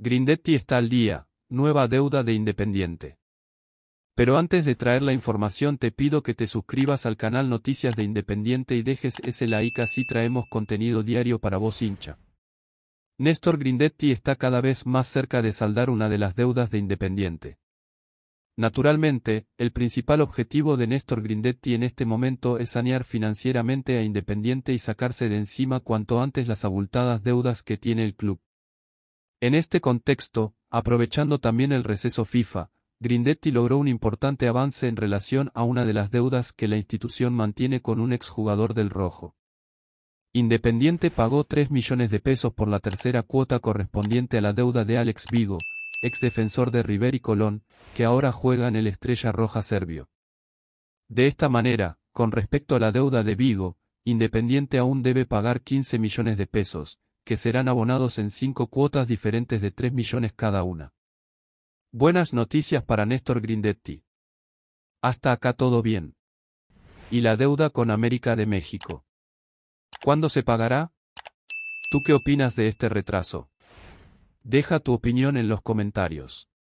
Grindetti está al día, nueva deuda de Independiente. Pero antes de traer la información te pido que te suscribas al canal Noticias de Independiente y dejes ese like así traemos contenido diario para vos hincha. Néstor Grindetti está cada vez más cerca de saldar una de las deudas de Independiente. Naturalmente, el principal objetivo de Néstor Grindetti en este momento es sanear financieramente a Independiente y sacarse de encima cuanto antes las abultadas deudas que tiene el club. En este contexto, aprovechando también el receso FIFA, Grindetti logró un importante avance en relación a una de las deudas que la institución mantiene con un exjugador del Rojo. Independiente pagó 3 millones de pesos por la tercera cuota correspondiente a la deuda de Alex Vigo, exdefensor de River y Colón, que ahora juega en el Estrella Roja serbio. De esta manera, con respecto a la deuda de Vigo, Independiente aún debe pagar 15 millones de pesos, que serán abonados en cinco cuotas diferentes de 3 millones cada una. Buenas noticias para Néstor Grindetti. Hasta acá todo bien. Y la deuda con América de México. ¿Cuándo se pagará? ¿Tú qué opinas de este retraso? Deja tu opinión en los comentarios.